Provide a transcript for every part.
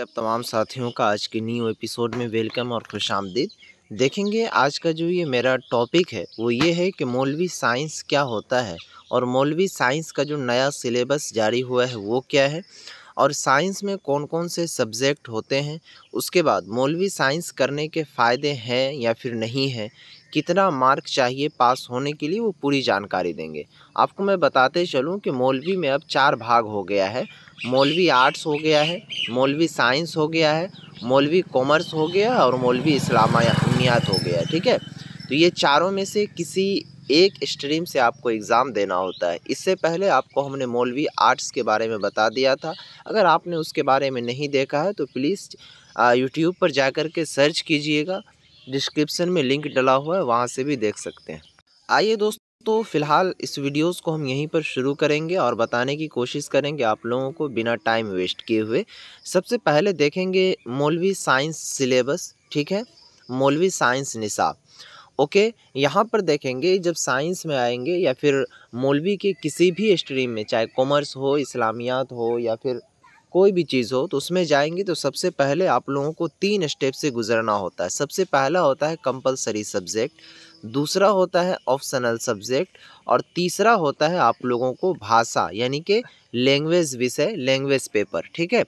आप तमाम साथियों का आज के न्यू एपिसोड में वेलकम और खुश आमदीद देखेंगे आज का जो ये मेरा टॉपिक है वो ये है कि मौलवी साइंस क्या होता है और मौलवी साइंस का जो नया सिलेबस जारी हुआ है वो क्या है और साइंस में कौन कौन से सब्जेक्ट होते हैं उसके बाद मौलवी साइंस करने के फ़ायदे हैं या फिर नहीं हैं कितना मार्क चाहिए पास होने के लिए वो पूरी जानकारी देंगे आपको मैं बताते चलूँ कि मौलवी में अब चार भाग हो गया है मौलवी आर्ट्स हो गया है मौलवी साइंस हो गया है मौलवी कॉमर्स हो गया और मौलवी इस्लामियात हो गया ठीक है तो ये चारों में से किसी एक स्ट्रीम से आपको एग्ज़ाम देना होता है इससे पहले आपको हमने मौलवी आर्ट्स के बारे में बता दिया था अगर आपने उसके बारे में नहीं देखा है तो प्लीज़ यूट्यूब पर जाकर के सर्च कीजिएगा डिस्क्रिप्शन में लिंक डला हुआ है वहाँ से भी देख सकते हैं आइए दोस्तों तो फिलहाल इस वीडियोस को हम यहीं पर शुरू करेंगे और बताने की कोशिश करेंगे आप लोगों को बिना टाइम वेस्ट किए हुए सबसे पहले देखेंगे मौलवी साइंस सिलेबस ठीक है मौलवी साइंस निसाब ओके यहाँ पर देखेंगे जब साइंस में आएंगे या फिर मौलवी के किसी भी स्ट्रीम में चाहे कॉमर्स हो इस्लामियात हो या फिर कोई भी चीज़ हो तो उसमें जाएंगे तो सबसे पहले आप लोगों को तीन स्टेप से गुजरना होता है सबसे पहला होता है कंपलसरी सब्जेक्ट दूसरा होता है ऑप्शनल सब्जेक्ट और तीसरा होता है आप लोगों को भाषा यानी कि लैंग्वेज विषय लैंग्वेज पेपर ठीक है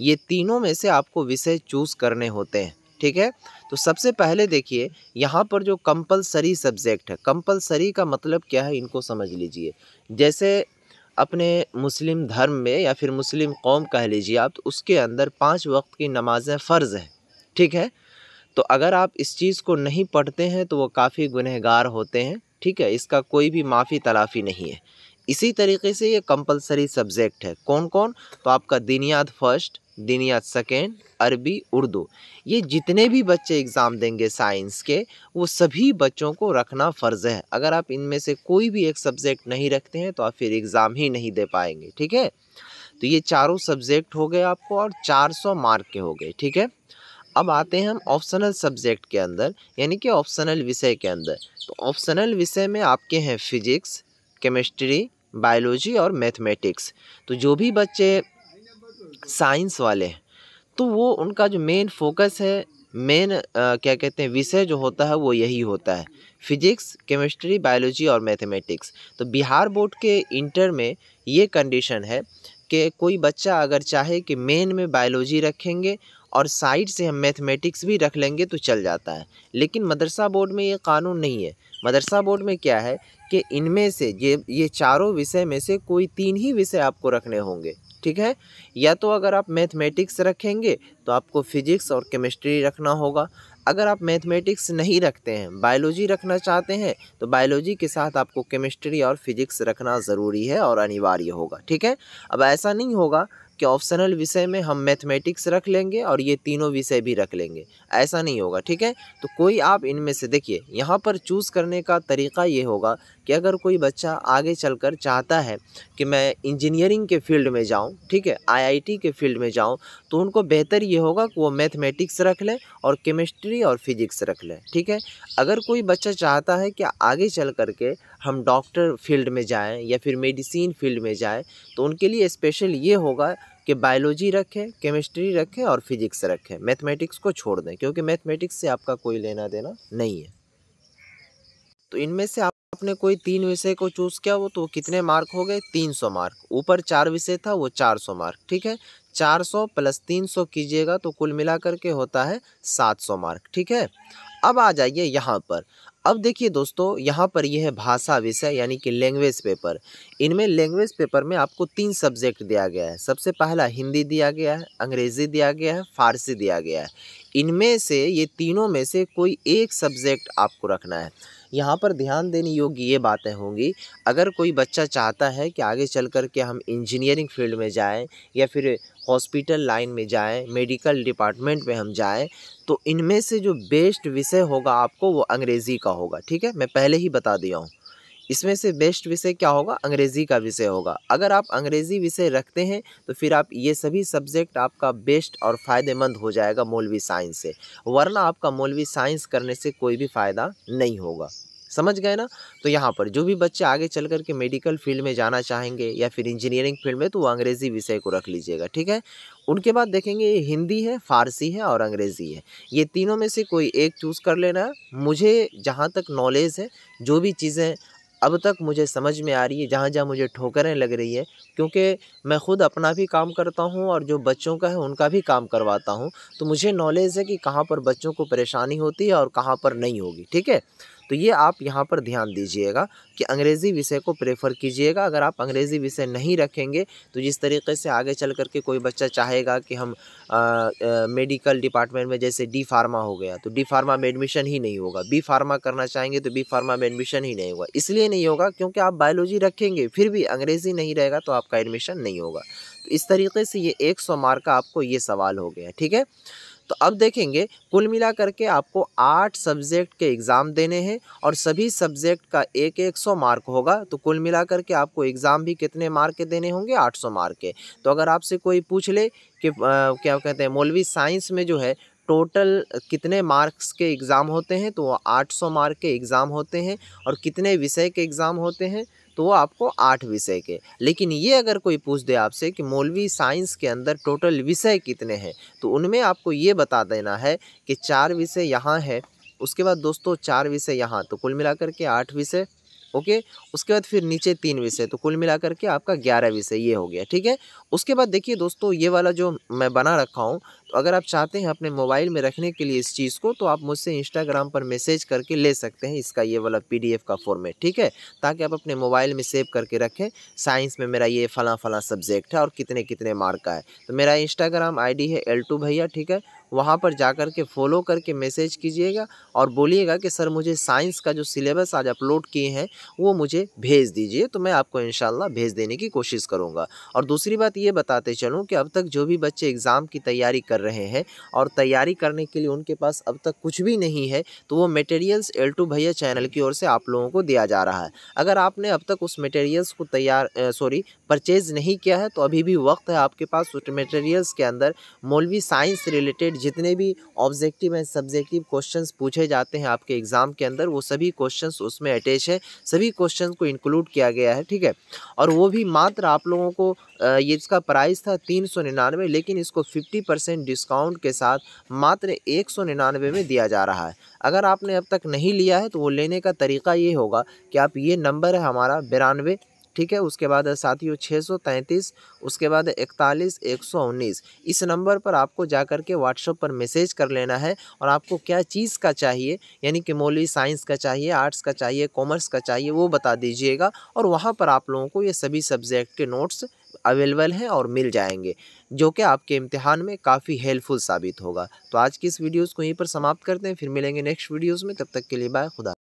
ये तीनों में से आपको विषय चूज़ करने होते हैं ठीक है तो सबसे पहले देखिए यहाँ पर जो कंपलसरी सब्जेक्ट है कंपलसरी का मतलब क्या है इनको समझ लीजिए जैसे अपने मुस्लिम धर्म में या फिर मुस्लिम कौम कह लीजिए आप तो उसके अंदर पाँच वक्त की नमाज़ें फ़र्ज़ हैं ठीक है तो अगर आप इस चीज़ को नहीं पढ़ते हैं तो वो काफ़ी गुनहगार होते हैं ठीक है इसका कोई भी माफ़ी तलाफ़ी नहीं है इसी तरीके से ये कंपलसरी सब्जेक्ट है कौन कौन तो आपका दिनियात फर्स्ट दिनियात सेकेंड अरबी उर्दू ये जितने भी बच्चे एग्ज़ाम देंगे साइंस के वो सभी बच्चों को रखना फ़र्ज़ है अगर आप इनमें से कोई भी एक सब्जेक्ट नहीं रखते हैं तो आप फिर एग्ज़ाम ही नहीं दे पाएंगे ठीक है तो ये चारों सब्जेक्ट हो गए आपको और 400 मार्क के हो गए ठीक है अब आते हैं हम ऑप्शनल सब्जेक्ट के अंदर यानी कि ऑप्शनल विषय के अंदर तो ऑप्शनल विषय में आपके हैं फिजिक्स केमिस्ट्री बायोलॉजी और मैथमेटिक्स तो जो भी बच्चे साइंस वाले हैं तो वो उनका जो मेन फोकस है मेन क्या कहते हैं विषय जो होता है वो यही होता है फिजिक्स केमिस्ट्री बायोलॉजी और मैथमेटिक्स तो बिहार बोर्ड के इंटर में ये कंडीशन है कि कोई बच्चा अगर चाहे कि मेन में बायोलॉजी रखेंगे और साइड से हम मैथमेटिक्स भी रख लेंगे तो चल जाता है लेकिन मदरसा बोर्ड में ये कानून नहीं है मदरसा बोर्ड में क्या है कि इनमें से ये ये चारों विषय में से कोई तीन ही विषय आपको रखने होंगे ठीक है या तो अगर आप मैथमेटिक्स रखेंगे तो आपको फिजिक्स और केमिस्ट्री रखना होगा अगर आप मैथमेटिक्स नहीं रखते हैं बायोलॉजी रखना चाहते हैं तो बायोलॉजी के साथ आपको केमिस्ट्री और फिजिक्स रखना ज़रूरी है और अनिवार्य होगा ठीक है अब ऐसा नहीं होगा के ऑप्शनल विषय में हम मैथमेटिक्स रख लेंगे और ये तीनों विषय भी रख लेंगे ऐसा नहीं होगा ठीक है तो कोई आप इनमें से देखिए यहाँ पर चूज़ करने का तरीका ये होगा कि अगर कोई बच्चा आगे चलकर चाहता है कि मैं इंजीनियरिंग के फील्ड में जाऊँ ठीक है आईआईटी के फील्ड में जाऊँ तो उनको बेहतर ये होगा कि वो मैथमेटिक्स रख लें और केमिस्ट्री और फिजिक्स रख लें ठीक है अगर कोई बच्चा चाहता है कि आगे चल के हम डॉक्टर फील्ड में जाएँ या फिर मेडिसिन फील्ड में जाएँ तो उनके लिए स्पेशल ये होगा कि बायोलॉजी रखें केमिस्ट्री रखें और फिजिक्स रखें मैथमेटिक्स को छोड़ दें क्योंकि मैथमेटिक्स से आपका कोई लेना देना नहीं है तो इनमें से आपने कोई तीन विषय को चूज़ किया वो तो कितने मार्क हो गए तीन सौ मार्क ऊपर चार विषय था वो चार सौ मार्क ठीक है चार सौ प्लस तीन सौ कीजिएगा तो कुल मिला करके होता है सात सौ मार्क ठीक है अब आ जाइए यहाँ पर अब देखिए दोस्तों यहाँ पर यह है भाषा विषय यानी कि लैंग्वेज पेपर इनमें लैंग्वेज पेपर में आपको तीन सब्जेक्ट दिया गया है सबसे पहला हिंदी दिया गया है अंग्रेज़ी दिया गया है फारसी दिया गया है इनमें से ये तीनों में से कोई एक सब्जेक्ट आपको रखना है यहाँ पर ध्यान देने योग्य ये बातें होंगी अगर कोई बच्चा चाहता है कि आगे चल कर के हम इंजीनियरिंग फील्ड में जाएँ या फिर हॉस्पिटल लाइन में जाएँ मेडिकल डिपार्टमेंट में हम जाएँ तो इनमें से जो बेस्ट विषय होगा आपको वो अंग्रेज़ी का होगा ठीक है मैं पहले ही बता दिया हूँ इसमें से बेस्ट विषय क्या होगा अंग्रेज़ी का विषय होगा अगर आप अंग्रेज़ी विषय रखते हैं तो फिर आप ये सभी सब्जेक्ट आपका बेस्ट और फ़ायदेमंद हो जाएगा मौलवी साइंस से वरना आपका मौलवी साइंस करने से कोई भी फ़ायदा नहीं होगा समझ गए ना तो यहाँ पर जो भी बच्चे आगे चल कर के मेडिकल फील्ड में जाना चाहेंगे या फिर इंजीनियरिंग फील्ड में तो वो अंग्रेज़ी विषय को रख लीजिएगा ठीक है उनके बाद देखेंगे ये हिंदी है फारसी है और अंग्रेज़ी है ये तीनों में से कोई एक चूज़ कर लेना है मुझे जहाँ तक नॉलेज है जो भी चीज़ें अब तक मुझे समझ में आ रही है जहाँ जहाँ मुझे ठोकरें लग रही है क्योंकि मैं खुद अपना भी काम करता हूँ और जो बच्चों का है उनका भी काम करवाता हूँ तो मुझे नॉलेज है कि कहाँ पर बच्चों को परेशानी होती है और कहाँ पर नहीं होगी ठीक है तो ये आप यहाँ पर ध्यान दीजिएगा कि अंग्रेज़ी विषय को प्रेफर कीजिएगा अगर आप अंग्रेज़ी विषय नहीं रखेंगे तो जिस तरीके से आगे चल करके कोई बच्चा चाहेगा कि हम आ, आ, मेडिकल डिपार्टमेंट में जैसे डी फार्मा हो गया तो डी फार्मा में एडमिशन ही नहीं होगा बी फार्मा करना चाहेंगे तो बी फार्मा में एडमिशन ही नहीं होगा इसलिए नहीं होगा क्योंकि आप बायोलॉजी रखेंगे फिर भी अंग्रेज़ी नहीं रहेगा तो आपका एडमिशन नहीं होगा तो इस तरीके से ये एक सौ मार्क का आपको ये सवाल हो गया ठीक है तो अब देखेंगे कुल मिला करके आपको आठ सब्जेक्ट के एग्ज़ाम देने हैं और सभी सब्जेक्ट का एक एक सौ मार्क होगा तो कुल मिला करके आपको एग्ज़ाम भी कितने मार्क के देने होंगे आठ सौ मार्क के तो अगर आपसे कोई पूछ ले कि आ, क्या कहते हैं मौलवी साइंस में जो है टोटल कितने मार्क्स के एग्ज़ाम होते हैं तो वो सौ मार्क के एग्ज़ाम होते हैं और कितने विषय के एग्ज़ाम होते हैं तो वो आपको आठ विषय के लेकिन ये अगर कोई पूछ दे आपसे कि मौलवी साइंस के अंदर टोटल विषय कितने हैं तो उनमें आपको ये बता देना है कि चार विषय यहाँ है उसके बाद दोस्तों चार विषय यहाँ तो कुल मिलाकर के आठ विषय ओके उसके बाद फिर नीचे तीन विषय तो कुल मिलाकर के आपका ग्यारह विषय ये हो गया ठीक है उसके बाद देखिए दोस्तों ये वाला जो मैं बना रखा हूँ तो अगर आप चाहते हैं अपने मोबाइल में रखने के लिए इस चीज़ को तो आप मुझसे इंस्टाग्राम पर मैसेज करके ले सकते हैं इसका ये वाला पी का फॉर्मेट ठीक है ताकि आप अपने मोबाइल में सेव करके रखें साइंस में मेरा ये फ़लाँ फ़लाँ सब्जेक्ट है और कितने कितने मार्क का है तो मेरा इंस्टाग्राम आई है एल भैया ठीक है वहाँ पर जा कर के फॉलो करके मैसेज कीजिएगा और बोलिएगा कि सर मुझे साइंस का जो सिलेबस आज अपलोड किए हैं वो मुझे भेज दीजिए तो मैं आपको इंशाल्लाह भेज देने की कोशिश करूँगा और दूसरी बात ये बताते चलूँ कि अब तक जो भी बच्चे एग्ज़ाम की तैयारी कर रहे हैं और तैयारी करने के लिए उनके पास अब तक कुछ भी नहीं है तो वो मटेरियल्स एल टू भैया चैनल की ओर से आप लोगों को दिया जा रहा है अगर आपने अब तक उस मटेरियल्स को तैयार सॉरी परचेज़ नहीं किया है तो अभी भी वक्त है आपके पास उस मटेरियल्स के अंदर मौलवी साइंस रिलेटेड जितने भी ऑब्जेक्टिव एंड सब्जेक्टिव क्वेश्चंस पूछे जाते हैं आपके एग्ज़ाम के अंदर वो सभी क्वेश्चंस उसमें अटैच है सभी क्वेश्चन को इंक्लूड किया गया है ठीक है और वो भी मात्र आप लोगों को ये इसका प्राइस था तीन सौ निन्यानवे लेकिन इसको फिफ्टी परसेंट डिस्काउंट के साथ मात्र एक सौ निन्यानवे में दिया जा रहा है अगर आपने अब तक नहीं लिया है तो वो लेने का तरीका ये होगा कि आप ये नंबर है हमारा बिरानवे ठीक है उसके बाद साथियों छः सौ तैंतीस उसके बाद इकतालीस एक सौ उन्नीस इस नंबर पर आपको जा कर के व्हाट्सअप पर मैसेज कर लेना है और आपको क्या चीज़ का चाहिए यानी कि मोली साइंस का चाहिए आर्ट्स का चाहिए कॉमर्स का चाहिए वो बता दीजिएगा और वहाँ पर आप लोगों को ये सभी सब्जेक्ट के नोट्स अवेलेबल हैं और मिल जाएंगे जो कि आपके इम्तिहान में काफ़ी हेल्पफुल साबित होगा तो आज की इस वीडियोज़ को यहीं पर समाप्त करते हैं फिर मिलेंगे नेक्स्ट वीडियोज़ में तब तक के लिए बाय खुदा